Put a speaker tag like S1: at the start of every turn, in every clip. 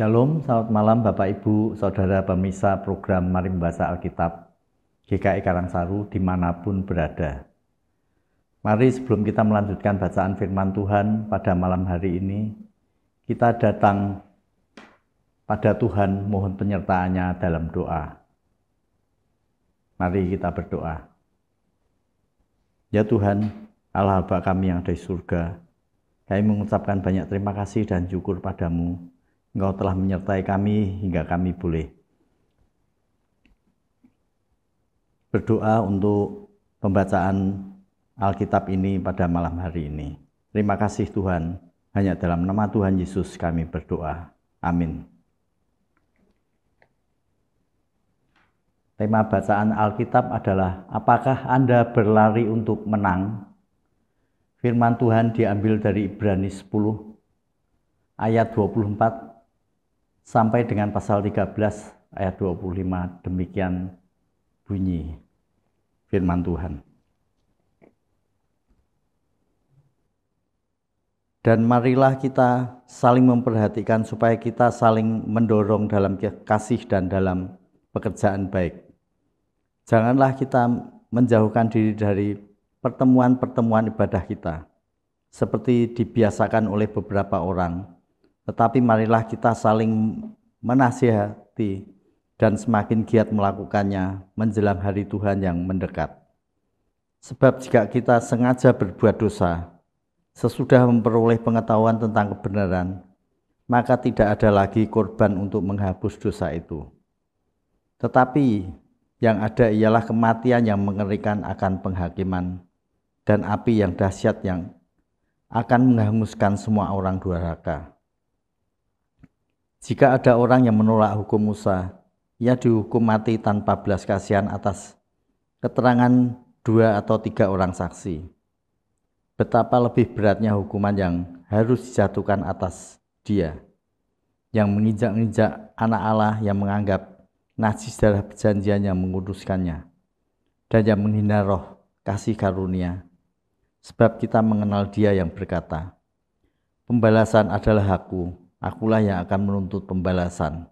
S1: Shalom, selamat malam Bapak Ibu, Saudara pemirsa program Mari Membaca Alkitab GKI Karangsaru dimanapun berada. Mari sebelum kita melanjutkan bacaan firman Tuhan pada malam hari ini, kita datang pada Tuhan mohon penyertaannya dalam doa. Mari kita berdoa. Ya Tuhan, Allah Bapa kami yang dari surga, kami mengucapkan banyak terima kasih dan syukur padamu Engkau telah menyertai kami hingga kami boleh berdoa untuk pembacaan Alkitab ini pada malam hari ini. Terima kasih Tuhan, hanya dalam nama Tuhan Yesus kami berdoa. Amin. Tema bacaan Alkitab adalah apakah Anda berlari untuk menang? Firman Tuhan diambil dari Ibrani 10 ayat 24 sampai dengan pasal 13 ayat 25 demikian bunyi firman Tuhan. Dan marilah kita saling memperhatikan supaya kita saling mendorong dalam kasih dan dalam pekerjaan baik. Janganlah kita menjauhkan diri dari pertemuan-pertemuan ibadah kita, seperti dibiasakan oleh beberapa orang, tetapi marilah kita saling menasihati dan semakin giat melakukannya menjelang hari Tuhan yang mendekat. Sebab jika kita sengaja berbuat dosa, sesudah memperoleh pengetahuan tentang kebenaran, maka tidak ada lagi korban untuk menghapus dosa itu. Tetapi yang ada ialah kematian yang mengerikan akan penghakiman dan api yang dahsyat yang akan menghanguskan semua orang durhaka. Jika ada orang yang menolak hukum Musa, ia dihukum mati tanpa belas kasihan atas keterangan dua atau tiga orang saksi. Betapa lebih beratnya hukuman yang harus dijatuhkan atas dia, yang menginjak-injak anak Allah yang menganggap najis darah perjanjian yang menguduskannya, dan yang menghina roh kasih karunia, sebab kita mengenal dia yang berkata, Pembalasan adalah hakku, akulah yang akan menuntut pembalasan.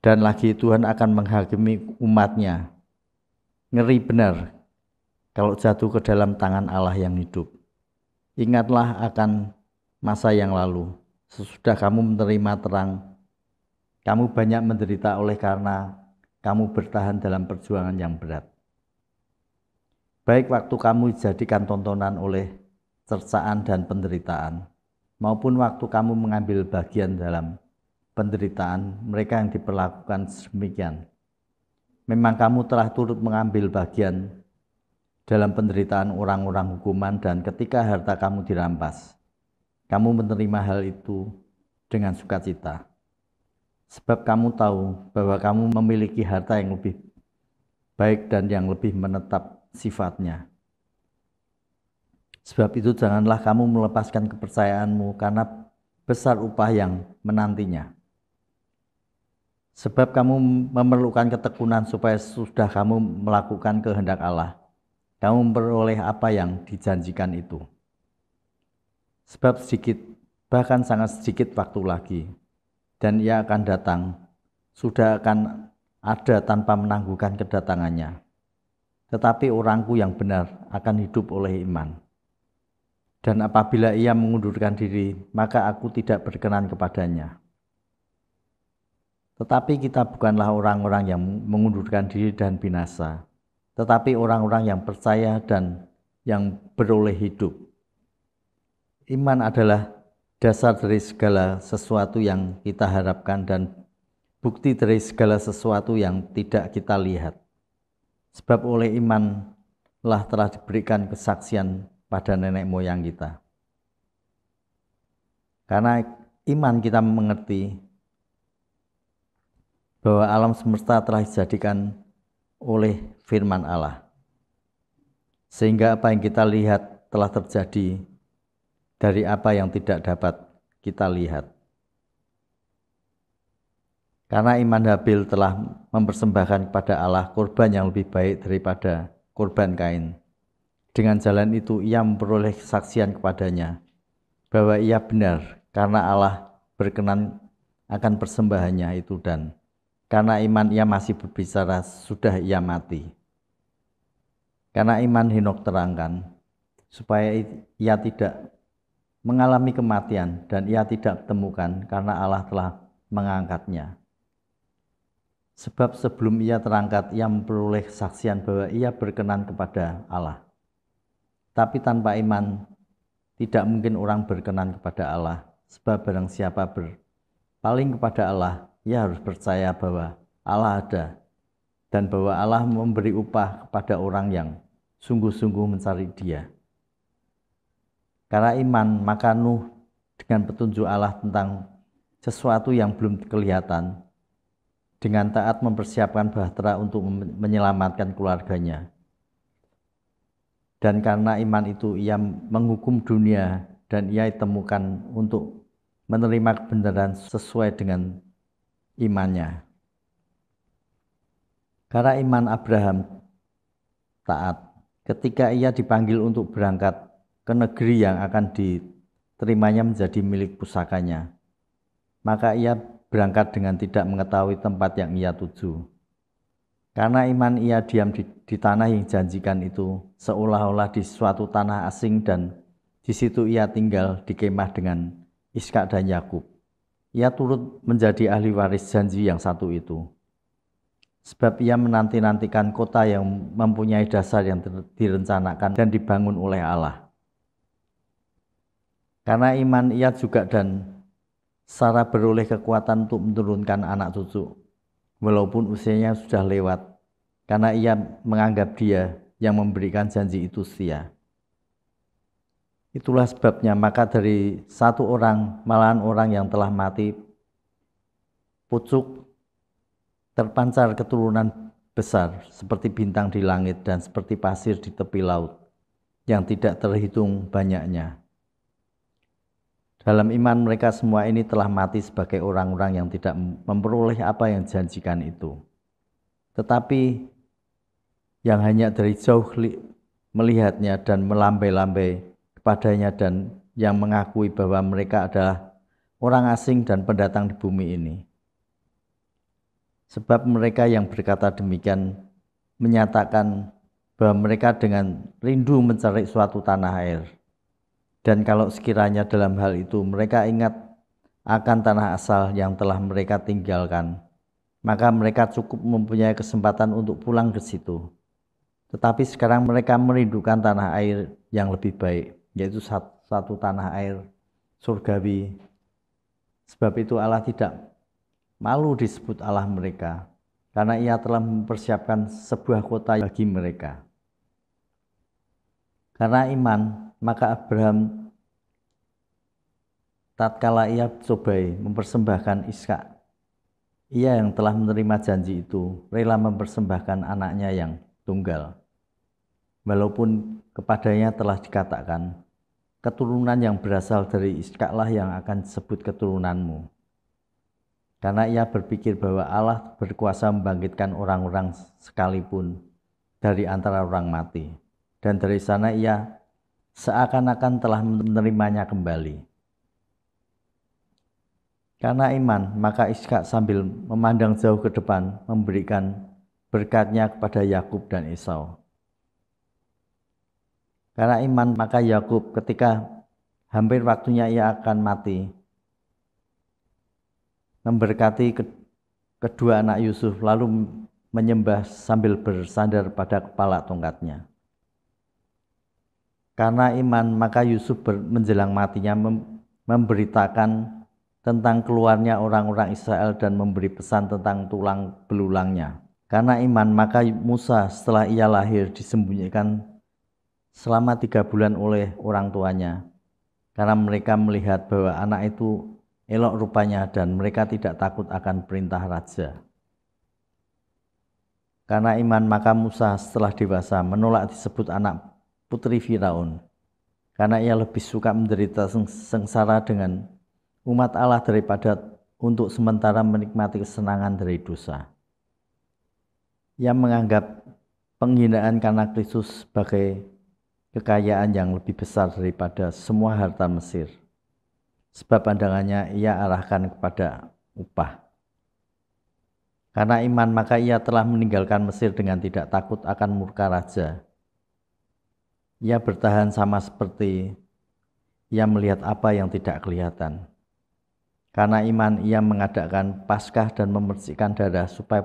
S1: Dan lagi Tuhan akan menghakimi umatnya. Ngeri benar kalau jatuh ke dalam tangan Allah yang hidup. Ingatlah akan masa yang lalu. Sesudah kamu menerima terang, kamu banyak menderita oleh karena kamu bertahan dalam perjuangan yang berat. Baik waktu kamu dijadikan tontonan oleh cercaan dan penderitaan, maupun waktu kamu mengambil bagian dalam penderitaan mereka yang diperlakukan demikian. Memang kamu telah turut mengambil bagian dalam penderitaan orang-orang hukuman dan ketika harta kamu dirampas, kamu menerima hal itu dengan sukacita. Sebab kamu tahu bahwa kamu memiliki harta yang lebih baik dan yang lebih menetap sifatnya. Sebab itu janganlah kamu melepaskan kepercayaanmu karena besar upah yang menantinya. Sebab kamu memerlukan ketekunan supaya sudah kamu melakukan kehendak Allah. Kamu memperoleh apa yang dijanjikan itu. Sebab sedikit, bahkan sangat sedikit waktu lagi. Dan ia akan datang, sudah akan ada tanpa menangguhkan kedatangannya. Tetapi orangku yang benar akan hidup oleh iman dan apabila ia mengundurkan diri, maka aku tidak berkenan kepadanya. Tetapi kita bukanlah orang-orang yang mengundurkan diri dan binasa, tetapi orang-orang yang percaya dan yang beroleh hidup. Iman adalah dasar dari segala sesuatu yang kita harapkan dan bukti dari segala sesuatu yang tidak kita lihat. Sebab oleh iman telah diberikan kesaksian pada nenek moyang kita. Karena iman kita mengerti bahwa alam semesta telah dijadikan oleh firman Allah. Sehingga apa yang kita lihat telah terjadi dari apa yang tidak dapat kita lihat. Karena iman Habil telah mempersembahkan kepada Allah korban yang lebih baik daripada korban Kain. Dengan jalan itu ia memperoleh kesaksian kepadanya bahwa ia benar karena Allah berkenan akan persembahannya itu dan karena iman ia masih berbicara sudah ia mati. Karena iman Hinok terangkan supaya ia tidak mengalami kematian dan ia tidak temukan karena Allah telah mengangkatnya. Sebab sebelum ia terangkat, ia memperoleh saksian bahwa ia berkenan kepada Allah tapi tanpa iman tidak mungkin orang berkenan kepada Allah sebab barang siapa berpaling kepada Allah ia harus percaya bahwa Allah ada dan bahwa Allah memberi upah kepada orang yang sungguh-sungguh mencari dia karena iman maka Nuh dengan petunjuk Allah tentang sesuatu yang belum kelihatan dengan taat mempersiapkan bahtera untuk menyelamatkan keluarganya dan karena iman itu ia menghukum dunia dan ia ditemukan untuk menerima kebenaran sesuai dengan imannya. Karena iman Abraham taat ketika ia dipanggil untuk berangkat ke negeri yang akan diterimanya menjadi milik pusakanya. Maka ia berangkat dengan tidak mengetahui tempat yang ia tuju. Karena iman ia diam di, di tanah yang janjikan itu, seolah-olah di suatu tanah asing dan di situ ia tinggal di kemah dengan Iskak dan Yakub. Ia turut menjadi ahli waris janji yang satu itu. Sebab ia menanti-nantikan kota yang mempunyai dasar yang direncanakan dan dibangun oleh Allah. Karena iman ia juga dan Sarah beroleh kekuatan untuk menurunkan anak cucu walaupun usianya sudah lewat, karena ia menganggap dia yang memberikan janji itu sia. Itulah sebabnya maka dari satu orang, malahan orang yang telah mati, pucuk terpancar keturunan besar seperti bintang di langit dan seperti pasir di tepi laut yang tidak terhitung banyaknya. Dalam iman mereka semua ini telah mati sebagai orang-orang yang tidak memperoleh apa yang dijanjikan itu. Tetapi yang hanya dari jauh melihatnya dan melambai-lambai kepadanya dan yang mengakui bahwa mereka adalah orang asing dan pendatang di bumi ini. Sebab mereka yang berkata demikian menyatakan bahwa mereka dengan rindu mencari suatu tanah air dan kalau sekiranya dalam hal itu mereka ingat akan tanah asal yang telah mereka tinggalkan, maka mereka cukup mempunyai kesempatan untuk pulang ke situ. Tetapi sekarang mereka merindukan tanah air yang lebih baik, yaitu satu, tanah air surgawi. Sebab itu Allah tidak malu disebut Allah mereka, karena ia telah mempersiapkan sebuah kota bagi mereka. Karena iman, maka Abraham tatkala ia cobai mempersembahkan Ishak, ia yang telah menerima janji itu rela mempersembahkan anaknya yang tunggal. Walaupun kepadanya telah dikatakan, keturunan yang berasal dari Ishaklah yang akan disebut keturunanmu. Karena ia berpikir bahwa Allah berkuasa membangkitkan orang-orang sekalipun dari antara orang mati. Dan dari sana ia seakan-akan telah menerimanya kembali. Karena iman, maka Ishak sambil memandang jauh ke depan memberikan berkatnya kepada Yakub dan Esau. Karena iman, maka Yakub ketika hampir waktunya ia akan mati, memberkati kedua anak Yusuf lalu menyembah sambil bersandar pada kepala tongkatnya. Karena iman, maka Yusuf menjelang matinya memberitakan tentang keluarnya orang-orang Israel dan memberi pesan tentang tulang belulangnya. Karena iman, maka Musa setelah ia lahir disembunyikan selama tiga bulan oleh orang tuanya. Karena mereka melihat bahwa anak itu elok rupanya dan mereka tidak takut akan perintah raja. Karena iman maka Musa setelah dewasa menolak disebut anak putri Firaun karena ia lebih suka menderita sengsara dengan umat Allah daripada untuk sementara menikmati kesenangan dari dosa. Ia menganggap penghinaan karena Kristus sebagai kekayaan yang lebih besar daripada semua harta Mesir. Sebab pandangannya ia arahkan kepada upah. Karena iman maka ia telah meninggalkan Mesir dengan tidak takut akan murka raja ia bertahan sama seperti ia melihat apa yang tidak kelihatan. Karena iman ia mengadakan paskah dan membersihkan darah supaya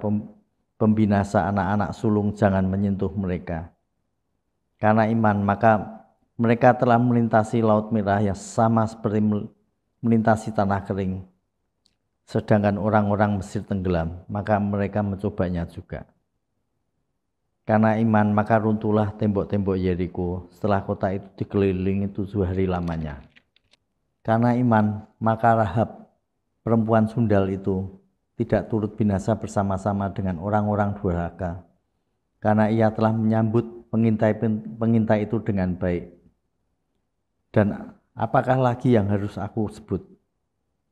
S1: pembinasa anak-anak sulung jangan menyentuh mereka. Karena iman maka mereka telah melintasi laut merah yang sama seperti melintasi tanah kering. Sedangkan orang-orang Mesir tenggelam, maka mereka mencobanya juga. Karena iman maka runtuhlah tembok-tembok Yeriko setelah kota itu dikelilingi tujuh hari lamanya. Karena iman maka Rahab perempuan sundal itu tidak turut binasa bersama-sama dengan orang-orang durhaka. Karena ia telah menyambut pengintai pengintai itu dengan baik. Dan apakah lagi yang harus aku sebut?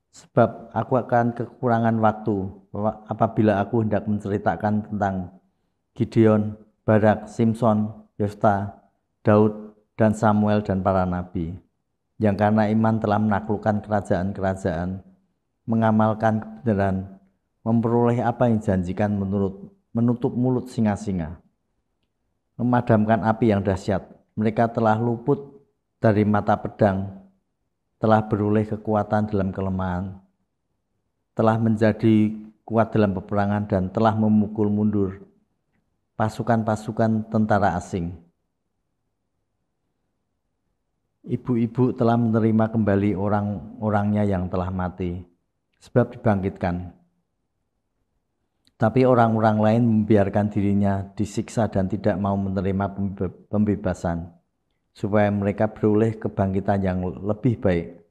S1: Sebab aku akan kekurangan waktu apabila aku hendak menceritakan tentang Gideon, Barak, Simpson, Yefta, Daud, dan Samuel dan para nabi, yang karena iman telah menaklukkan kerajaan-kerajaan, mengamalkan kebenaran, memperoleh apa yang dijanjikan menurut menutup mulut singa-singa, memadamkan api yang dahsyat. Mereka telah luput dari mata pedang, telah beroleh kekuatan dalam kelemahan, telah menjadi kuat dalam peperangan dan telah memukul mundur pasukan-pasukan tentara asing. Ibu-ibu telah menerima kembali orang-orangnya yang telah mati, sebab dibangkitkan. Tapi orang-orang lain membiarkan dirinya disiksa dan tidak mau menerima pembebasan, supaya mereka beroleh kebangkitan yang lebih baik.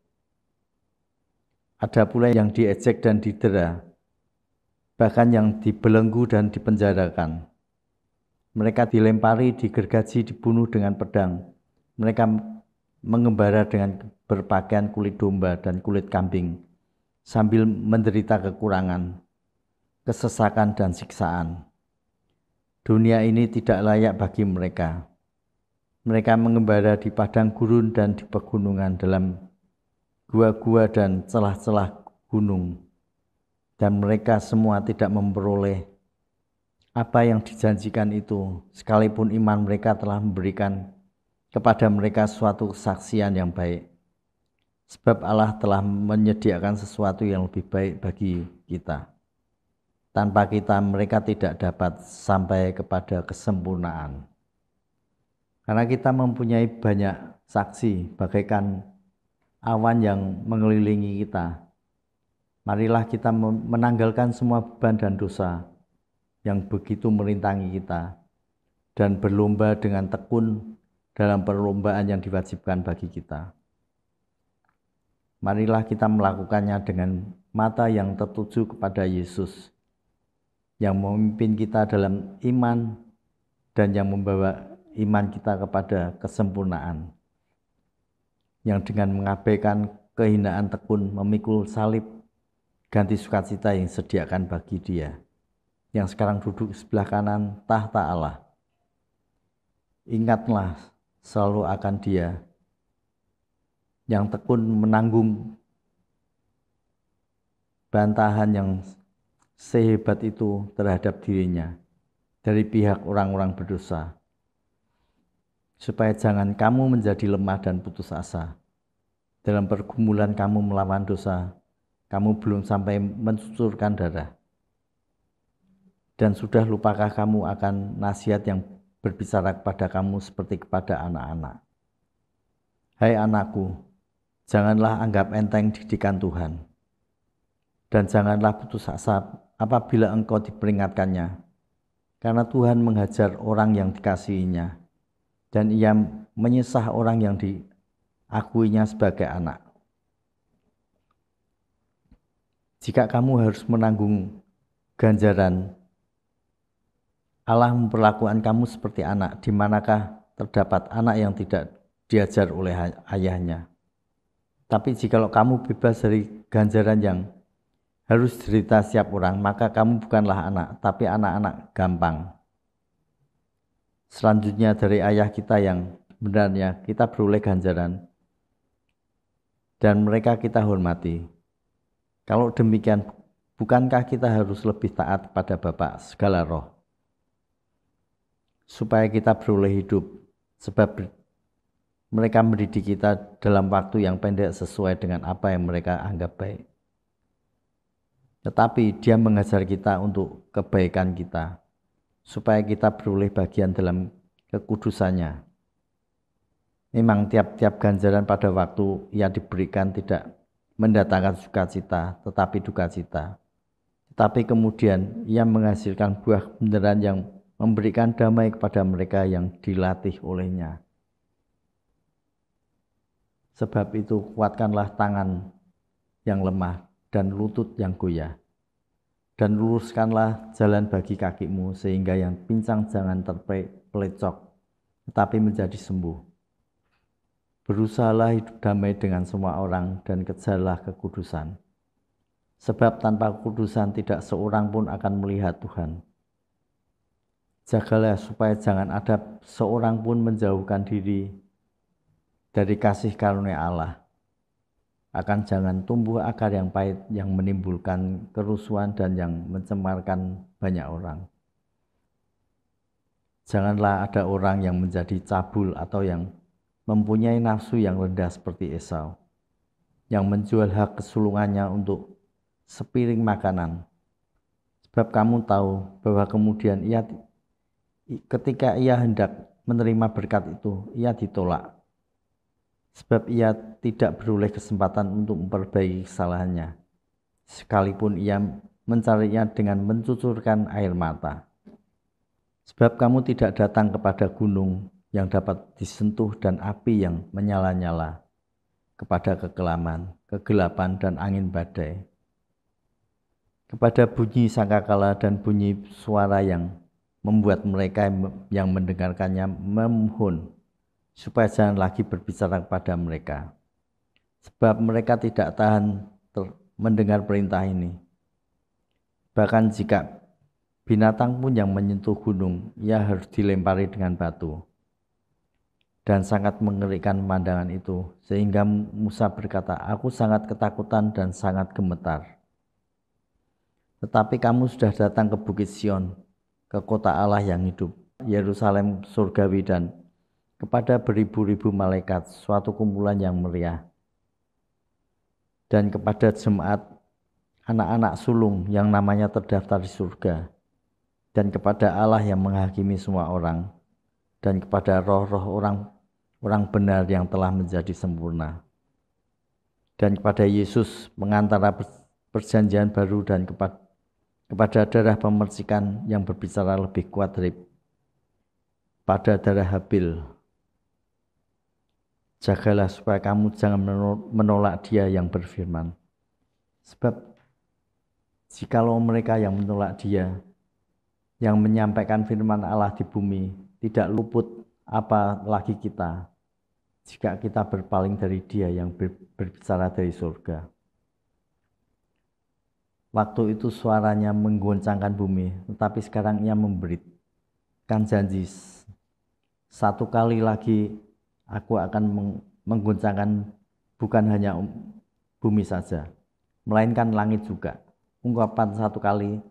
S1: Ada pula yang diejek dan didera, bahkan yang dibelenggu dan dipenjarakan. Mereka dilempari, digergaji, dibunuh dengan pedang. Mereka mengembara dengan berpakaian kulit domba dan kulit kambing sambil menderita kekurangan, kesesakan dan siksaan. Dunia ini tidak layak bagi mereka. Mereka mengembara di padang gurun dan di pegunungan dalam gua-gua dan celah-celah gunung. Dan mereka semua tidak memperoleh apa yang dijanjikan itu, sekalipun iman mereka telah memberikan kepada mereka suatu kesaksian yang baik. Sebab Allah telah menyediakan sesuatu yang lebih baik bagi kita. Tanpa kita mereka tidak dapat sampai kepada kesempurnaan. Karena kita mempunyai banyak saksi bagaikan awan yang mengelilingi kita. Marilah kita menanggalkan semua beban dan dosa yang begitu merintangi kita dan berlomba dengan tekun dalam perlombaan yang diwajibkan bagi kita. Marilah kita melakukannya dengan mata yang tertuju kepada Yesus yang memimpin kita dalam iman dan yang membawa iman kita kepada kesempurnaan. Yang dengan mengabaikan kehinaan tekun memikul salib ganti sukacita yang sediakan bagi dia yang sekarang duduk sebelah kanan tahta Allah. Ingatlah selalu akan dia yang tekun menanggung bantahan yang sehebat itu terhadap dirinya dari pihak orang-orang berdosa supaya jangan kamu menjadi lemah dan putus asa dalam pergumulan kamu melawan dosa kamu belum sampai mencucurkan darah dan sudah lupakah kamu akan nasihat yang berbicara kepada kamu seperti kepada anak-anak? Hai anakku, janganlah anggap enteng didikan Tuhan. Dan janganlah putus asa apabila engkau diperingatkannya. Karena Tuhan menghajar orang yang dikasihinya. Dan ia menyesah orang yang diakuinya sebagai anak. Jika kamu harus menanggung ganjaran Allah memperlakukan kamu seperti anak, di manakah terdapat anak yang tidak diajar oleh ayahnya. Tapi jikalau kamu bebas dari ganjaran yang harus cerita siap orang, maka kamu bukanlah anak, tapi anak-anak gampang. Selanjutnya dari ayah kita yang benarnya kita beroleh ganjaran dan mereka kita hormati. Kalau demikian, bukankah kita harus lebih taat pada Bapak segala roh? supaya kita beroleh hidup sebab mereka mendidik kita dalam waktu yang pendek sesuai dengan apa yang mereka anggap baik. Tetapi dia mengajar kita untuk kebaikan kita, supaya kita beroleh bagian dalam kekudusannya. Memang tiap-tiap ganjaran pada waktu yang diberikan tidak mendatangkan sukacita, tetapi duka cita. Tetapi kemudian ia menghasilkan buah beneran yang memberikan damai kepada mereka yang dilatih olehnya. Sebab itu kuatkanlah tangan yang lemah dan lutut yang goyah. Dan luruskanlah jalan bagi kakimu sehingga yang pincang jangan terpelecok, tetapi menjadi sembuh. Berusahalah hidup damai dengan semua orang dan kejarlah kekudusan. Sebab tanpa kekudusan tidak seorang pun akan melihat Tuhan. Jagalah ya, supaya jangan ada seorang pun menjauhkan diri dari kasih karunia Allah. Akan jangan tumbuh akar yang pahit yang menimbulkan kerusuhan dan yang mencemarkan banyak orang. Janganlah ada orang yang menjadi cabul atau yang mempunyai nafsu yang rendah seperti Esau, yang menjual hak kesulungannya untuk sepiring makanan. Sebab kamu tahu bahwa kemudian ia ketika ia hendak menerima berkat itu, ia ditolak. Sebab ia tidak beroleh kesempatan untuk memperbaiki kesalahannya. Sekalipun ia mencarinya dengan mencucurkan air mata. Sebab kamu tidak datang kepada gunung yang dapat disentuh dan api yang menyala-nyala kepada kekelaman, kegelapan dan angin badai. Kepada bunyi sangkakala dan bunyi suara yang membuat mereka yang mendengarkannya memohon supaya jangan lagi berbicara kepada mereka sebab mereka tidak tahan mendengar perintah ini bahkan jika binatang pun yang menyentuh gunung ia harus dilempari dengan batu dan sangat mengerikan pemandangan itu sehingga Musa berkata aku sangat ketakutan dan sangat gemetar tetapi kamu sudah datang ke Bukit Sion ke kota Allah yang hidup, Yerusalem surgawi dan kepada beribu-ribu malaikat, suatu kumpulan yang meriah. Dan kepada jemaat anak-anak sulung yang namanya terdaftar di surga. Dan kepada Allah yang menghakimi semua orang. Dan kepada roh-roh orang orang benar yang telah menjadi sempurna. Dan kepada Yesus mengantara perjanjian baru dan kepada kepada darah pemercikan yang berbicara lebih kuat dari pada darah Habil. Jagalah supaya kamu jangan menolak dia yang berfirman. Sebab jikalau mereka yang menolak dia, yang menyampaikan firman Allah di bumi, tidak luput apa lagi kita jika kita berpaling dari dia yang berbicara dari surga. Waktu itu suaranya menggoncangkan bumi, tetapi sekarang ia memberikan janji. Satu kali lagi aku akan menggoncangkan bukan hanya um, bumi saja, melainkan langit juga. Ungkapan satu kali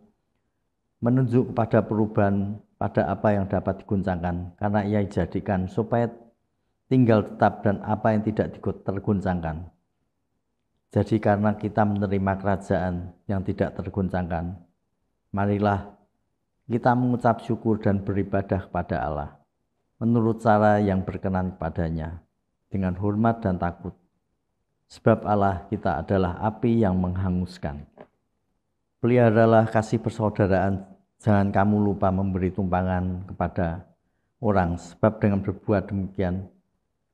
S1: menunjuk kepada perubahan pada apa yang dapat diguncangkan, karena ia jadikan supaya tinggal tetap dan apa yang tidak terguncangkan. Jadi karena kita menerima kerajaan yang tidak terguncangkan, marilah kita mengucap syukur dan beribadah kepada Allah menurut cara yang berkenan kepadanya dengan hormat dan takut. Sebab Allah kita adalah api yang menghanguskan. Peliharalah kasih persaudaraan, jangan kamu lupa memberi tumpangan kepada orang, sebab dengan berbuat demikian,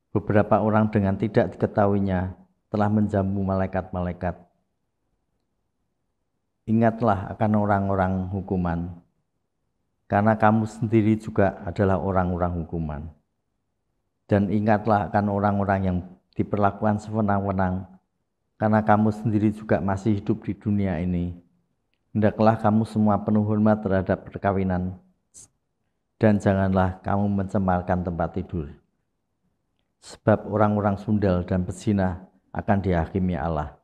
S1: beberapa orang dengan tidak diketahuinya telah menjamu malaikat-malaikat. Ingatlah akan orang-orang hukuman, karena kamu sendiri juga adalah orang-orang hukuman. Dan ingatlah akan orang-orang yang diperlakukan sewenang-wenang, karena kamu sendiri juga masih hidup di dunia ini. Hendaklah kamu semua penuh hormat terhadap perkawinan, dan janganlah kamu mencemarkan tempat tidur. Sebab orang-orang sundal dan pesina akan dihakimi Allah.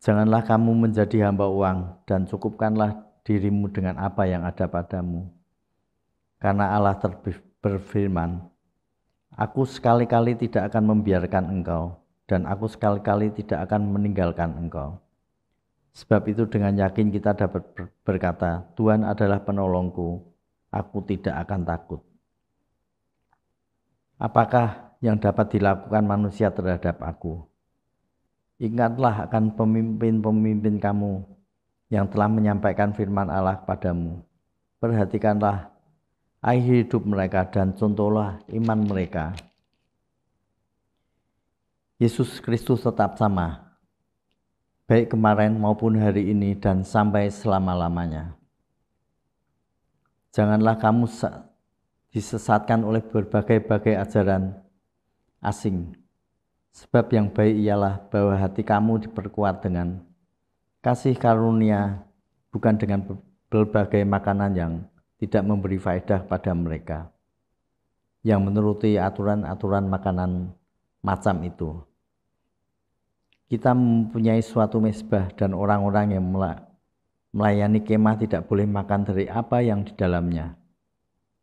S1: Janganlah kamu menjadi hamba uang dan cukupkanlah dirimu dengan apa yang ada padamu. Karena Allah berfirman, Aku sekali-kali tidak akan membiarkan engkau dan aku sekali-kali tidak akan meninggalkan engkau. Sebab itu dengan yakin kita dapat berkata, Tuhan adalah penolongku, aku tidak akan takut. Apakah yang dapat dilakukan manusia terhadap aku. Ingatlah akan pemimpin-pemimpin kamu yang telah menyampaikan firman Allah kepadamu. Perhatikanlah akhir hidup mereka dan contohlah iman mereka. Yesus Kristus tetap sama, baik kemarin maupun hari ini dan sampai selama-lamanya. Janganlah kamu disesatkan oleh berbagai-bagai ajaran asing. Sebab yang baik ialah bahwa hati kamu diperkuat dengan kasih karunia, bukan dengan berbagai makanan yang tidak memberi faedah pada mereka yang menuruti aturan-aturan makanan macam itu. Kita mempunyai suatu mesbah dan orang-orang yang melayani kemah tidak boleh makan dari apa yang di dalamnya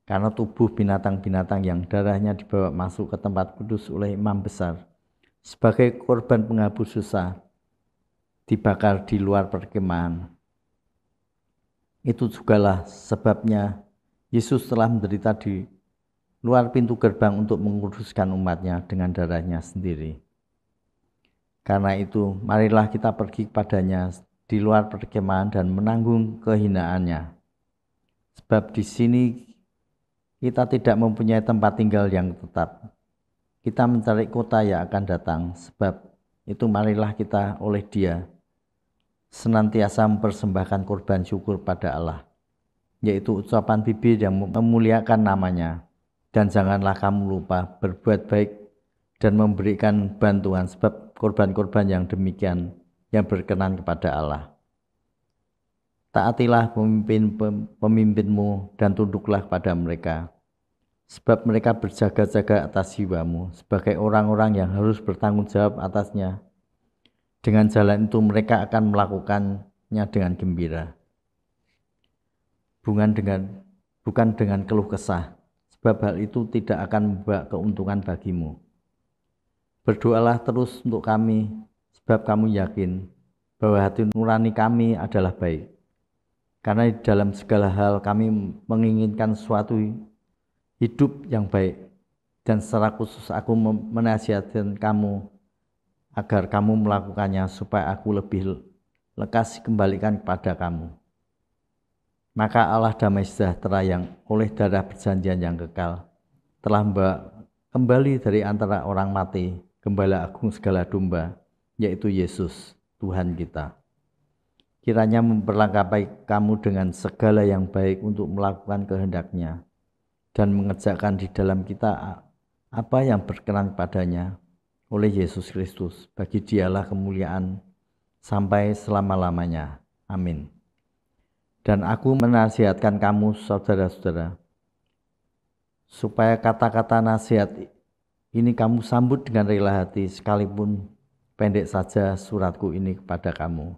S1: karena tubuh binatang-binatang yang darahnya dibawa masuk ke tempat kudus oleh imam besar sebagai korban penghapus susah dibakar di luar perkemahan. Itu jugalah sebabnya Yesus telah menderita di luar pintu gerbang untuk menguruskan umatnya dengan darahnya sendiri. Karena itu, marilah kita pergi kepadanya di luar perkemahan dan menanggung kehinaannya. Sebab di sini kita tidak mempunyai tempat tinggal yang tetap. Kita mencari kota yang akan datang, sebab itu marilah kita oleh Dia senantiasa mempersembahkan korban syukur pada Allah, yaitu ucapan bibir yang memuliakan namanya. Dan janganlah kamu lupa berbuat baik dan memberikan bantuan sebab korban-korban yang demikian yang berkenan kepada Allah. Taatilah pemimpin pemimpinmu dan tunduklah pada mereka. Sebab mereka berjaga-jaga atas jiwamu sebagai orang-orang yang harus bertanggung jawab atasnya. Dengan jalan itu mereka akan melakukannya dengan gembira. Bukan dengan bukan dengan keluh kesah, sebab hal itu tidak akan membawa keuntungan bagimu. Berdoalah terus untuk kami, sebab kamu yakin bahwa hati nurani kami adalah baik. Karena di dalam segala hal kami menginginkan suatu hidup yang baik. Dan secara khusus aku menasihatkan kamu agar kamu melakukannya supaya aku lebih lekas kembalikan kepada kamu. Maka Allah damai sejahtera yang oleh darah perjanjian yang kekal telah mbak kembali dari antara orang mati, gembala agung segala domba, yaitu Yesus, Tuhan kita kiranya memperlengkapi kamu dengan segala yang baik untuk melakukan kehendaknya dan mengerjakan di dalam kita apa yang berkenan padanya oleh Yesus Kristus. Bagi dialah kemuliaan sampai selama-lamanya. Amin. Dan aku menasihatkan kamu saudara-saudara supaya kata-kata nasihat ini kamu sambut dengan rela hati sekalipun pendek saja suratku ini kepada kamu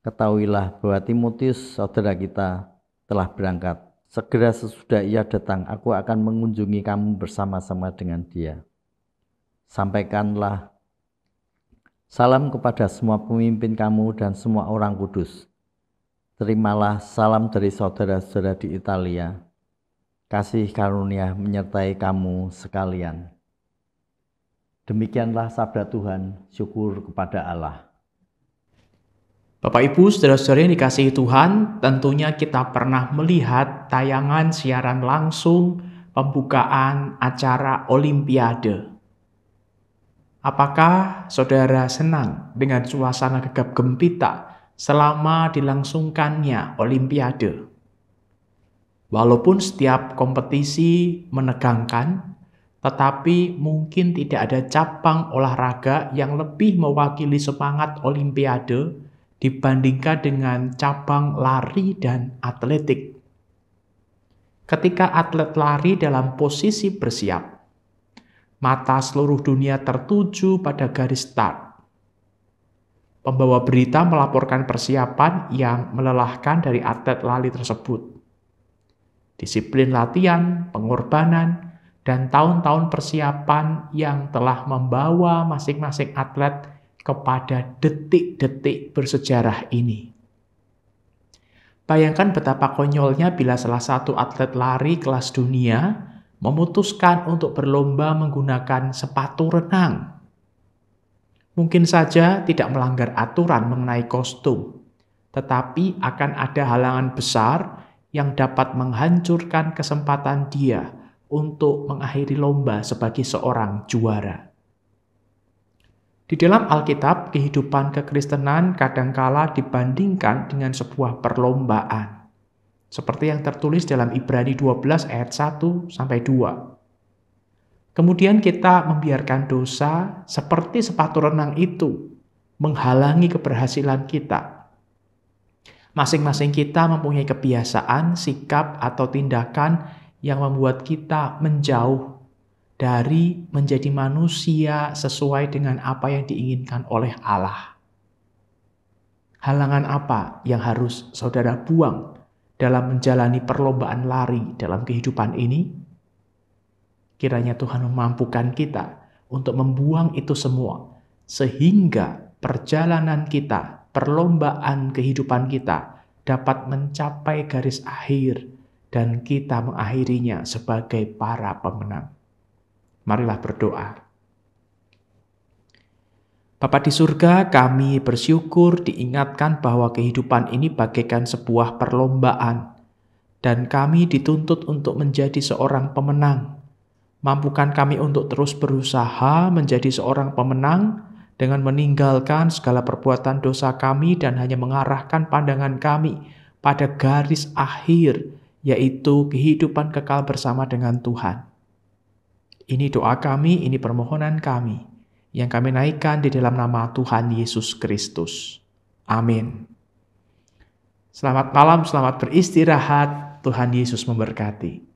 S1: Ketahuilah bahwa Timotius saudara kita telah berangkat. Segera sesudah ia datang, aku akan mengunjungi kamu bersama-sama dengan dia. Sampaikanlah salam kepada semua pemimpin kamu dan semua orang kudus. Terimalah salam dari saudara-saudara di Italia. Kasih karunia menyertai kamu sekalian.
S2: Demikianlah sabda Tuhan, syukur kepada Allah. Bapak Ibu, saudara-saudara yang dikasihi Tuhan, tentunya kita pernah melihat tayangan siaran langsung pembukaan acara Olimpiade. Apakah saudara senang dengan suasana gegap gempita selama dilangsungkannya Olimpiade? Walaupun setiap kompetisi menegangkan, tetapi mungkin tidak ada cabang olahraga yang lebih mewakili semangat Olimpiade dibandingkan dengan cabang lari dan atletik. Ketika atlet lari dalam posisi bersiap, mata seluruh dunia tertuju pada garis start. Pembawa berita melaporkan persiapan yang melelahkan dari atlet lari tersebut. Disiplin latihan, pengorbanan, dan tahun-tahun persiapan yang telah membawa masing-masing atlet kepada detik-detik bersejarah ini. Bayangkan betapa konyolnya bila salah satu atlet lari kelas dunia memutuskan untuk berlomba menggunakan sepatu renang. Mungkin saja tidak melanggar aturan mengenai kostum, tetapi akan ada halangan besar yang dapat menghancurkan kesempatan dia untuk mengakhiri lomba sebagai seorang juara. Di dalam Alkitab, kehidupan kekristenan kadangkala dibandingkan dengan sebuah perlombaan. Seperti yang tertulis dalam Ibrani 12 ayat 1 sampai 2. Kemudian kita membiarkan dosa seperti sepatu renang itu menghalangi keberhasilan kita. Masing-masing kita mempunyai kebiasaan, sikap, atau tindakan yang membuat kita menjauh dari menjadi manusia sesuai dengan apa yang diinginkan oleh Allah. Halangan apa yang harus saudara buang dalam menjalani perlombaan lari dalam kehidupan ini? Kiranya Tuhan memampukan kita untuk membuang itu semua, sehingga perjalanan kita, perlombaan kehidupan kita dapat mencapai garis akhir, dan kita mengakhirinya sebagai para pemenang. Marilah berdoa. Bapa di surga, kami bersyukur diingatkan bahwa kehidupan ini bagaikan sebuah perlombaan dan kami dituntut untuk menjadi seorang pemenang. Mampukan kami untuk terus berusaha menjadi seorang pemenang dengan meninggalkan segala perbuatan dosa kami dan hanya mengarahkan pandangan kami pada garis akhir, yaitu kehidupan kekal bersama dengan Tuhan. Ini doa kami, ini permohonan kami yang kami naikkan di dalam nama Tuhan Yesus Kristus. Amin. Selamat malam, selamat beristirahat. Tuhan Yesus memberkati.